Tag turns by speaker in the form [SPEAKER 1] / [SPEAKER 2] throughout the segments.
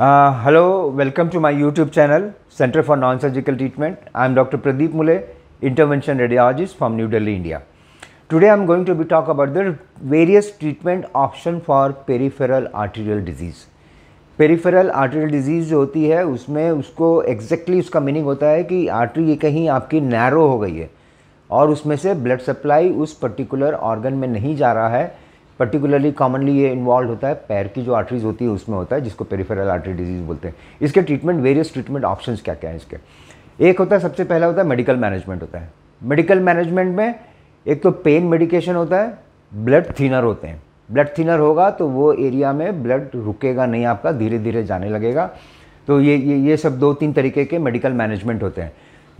[SPEAKER 1] hello welcome to my YouTube channel centre for non surgical treatment I am doctor Pradeep Mule intervention radiologist from New Delhi India today I am going to be talk about the various treatment option for peripheral arterial disease peripheral arterial disease जो होती है उसमें उसको exactly exactly उसका meaning होता है कि artery ये कहीं आपकी नैरो हो गई है और उसमें से ब्लड सप्लाई उस पर्टिकुलर ऑर्गन में नहीं जा रहा है पर्टिकुलरली कॉमनली ये इन्वॉल्व होता है पैर की जो आर्टरीज होती है उसमें होता है जिसको पेरीफेरल आर्टरी डिजीज़ बोलते हैं इसके ट्रीटमेंट वेरियस ट्रीटमेंट ऑप्शन क्या क्या हैं इसके एक होता है सबसे पहला होता है मेडिकल मैनेजमेंट होता है मेडिकल मैनेजमेंट में एक तो पेन मेडिकेशन होता है ब्लड थिनर होते हैं ब्लड थिनर होगा तो वो एरिया में ब्लड रुकेगा नहीं आपका धीरे धीरे जाने लगेगा तो ये ये ये सब दो तीन तरीके के मेडिकल मैनेजमेंट होते हैं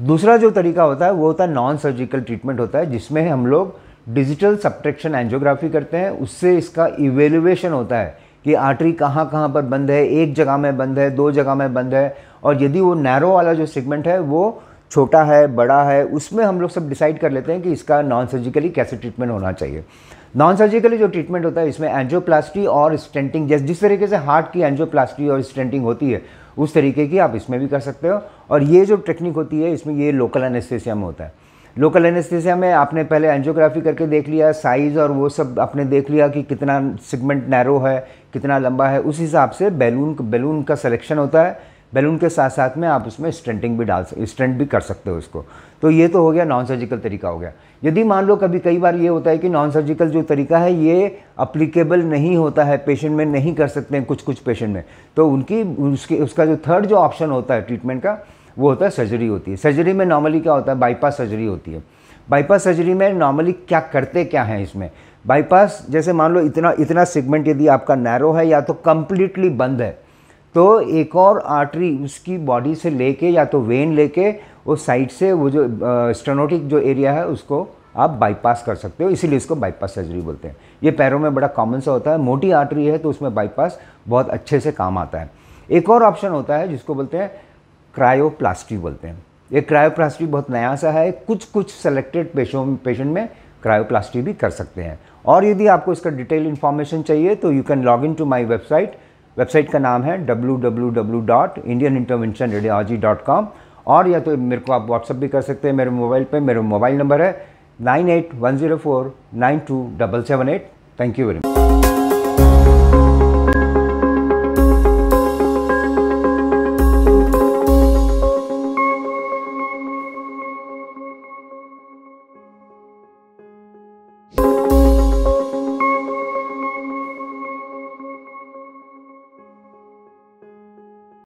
[SPEAKER 1] दूसरा जो तरीका होता है वो होता है नॉन सर्जिकल ट्रीटमेंट होता है जिसमें हम लोग डिजिटल सब्ट्रैक्शन एंजियोग्राफी करते हैं उससे इसका इवेल्युएशन होता है कि आर्टरी कहाँ कहाँ पर बंद है एक जगह में बंद है दो जगह में बंद है और यदि वो नैरो वाला जो सेगमेंट है वो छोटा है बड़ा है उसमें हम लोग सब डिसाइड कर लेते हैं कि इसका नॉन सर्जिकली कैसे ट्रीटमेंट होना चाहिए नॉन सर्जिकली जो ट्रीटमेंट होता है इसमें एंजियोप्लास्टी और स्टेंटिंग जैसे जिस तरीके से हार्ट की एंजियोप्लास्टी और स्टेंटिंग होती है उस तरीके की आप इसमें भी कर सकते हो और ये जो टेक्निक होती है इसमें ये लोकल एनेस्थेसिया में होता है लोकल एनेस्थीसिया में आपने पहले एंजियोग्राफी करके देख लिया साइज़ और वो सब आपने देख लिया कि कितना सिगमेंट नैरो है कितना लंबा है उस हिसाब से बैलून बैलून का सिलेक्शन होता है बैलून के साथ साथ में आप उसमें स्टेंटिंग भी डाल सकते स्टेंट भी कर सकते हो उसको तो ये तो हो गया नॉन सर्जिकल तरीका हो गया यदि मान लो कभी कई बार ये होता है कि नॉन सर्जिकल जो तरीका है ये अप्लीकेबल नहीं होता है पेशेंट में नहीं कर सकते हैं कुछ कुछ पेशेंट में तो उनकी उसके उसका जो थर्ड जो ऑप्शन होता है ट्रीटमेंट का वो होता है सर्जरी होती है सर्जरी में नॉर्मली क्या होता है बाईपास सर्जरी होती है बाईपास सर्जरी में नॉर्मली क्या करते क्या हैं इसमें बाईपास जैसे मान लो इतना इतना सेगमेंट यदि आपका नैरो है या तो कम्प्लीटली बंद है तो एक और आर्टरी उसकी बॉडी से लेके या तो वेन लेके उस साइड से वो जो स्टेनोटिक जो एरिया है उसको आप बाईपास कर सकते हो इसीलिए इसको बाईपास सर्जरी बोलते हैं ये पैरों में बड़ा कॉमन सा होता है मोटी आर्टरी है तो उसमें बाईपास बहुत अच्छे से काम आता है एक और ऑप्शन होता है जिसको बोलते हैं क्रायोप्लास्टी बोलते हैं ये क्रायोप्लास्टी बहुत नया सा है कुछ कुछ सेलेक्टेड पेशों पेशेंट में क्रायोप्लास्टी भी कर सकते हैं और यदि आपको इसका डिटेल इन्फॉर्मेशन चाहिए तो you can log in to my website website का नाम है डब्ल्यू और या तो मेरे को आप व्हाट्सअप भी कर सकते हैं मेरे मोबाइल पे मेरा मोबाइल नंबर है nine eight one zero four nine two double seven eight thank you very much